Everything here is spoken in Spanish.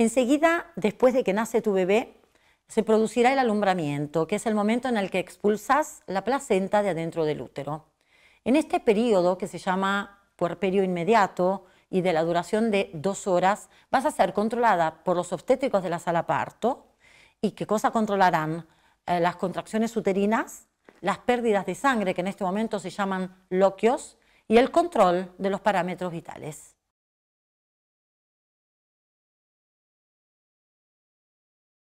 Enseguida, después de que nace tu bebé, se producirá el alumbramiento, que es el momento en el que expulsas la placenta de adentro del útero. En este periodo, que se llama puerperio inmediato y de la duración de dos horas, vas a ser controlada por los obstétricos de la sala parto. ¿Y qué cosa controlarán? Eh, las contracciones uterinas, las pérdidas de sangre, que en este momento se llaman loquios, y el control de los parámetros vitales.